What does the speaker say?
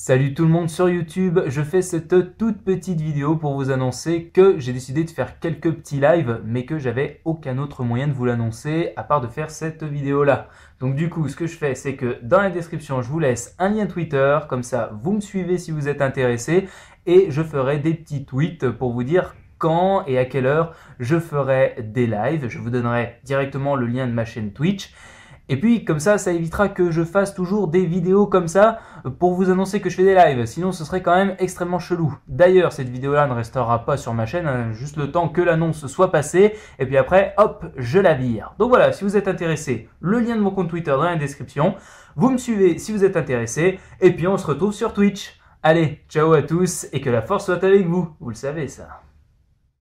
Salut tout le monde sur YouTube, je fais cette toute petite vidéo pour vous annoncer que j'ai décidé de faire quelques petits lives mais que j'avais aucun autre moyen de vous l'annoncer à part de faire cette vidéo là. Donc du coup ce que je fais c'est que dans la description je vous laisse un lien Twitter comme ça vous me suivez si vous êtes intéressé et je ferai des petits tweets pour vous dire quand et à quelle heure je ferai des lives. Je vous donnerai directement le lien de ma chaîne Twitch et puis comme ça, ça évitera que je fasse toujours des vidéos comme ça euh, pour vous annoncer que je fais des lives. Sinon, ce serait quand même extrêmement chelou. D'ailleurs, cette vidéo-là ne restera pas sur ma chaîne, hein, juste le temps que l'annonce soit passée. Et puis après, hop, je la vire. Donc voilà, si vous êtes intéressé, le lien de mon compte Twitter dans la description. Vous me suivez si vous êtes intéressé. Et puis on se retrouve sur Twitch. Allez, ciao à tous et que la force soit avec vous. Vous le savez ça.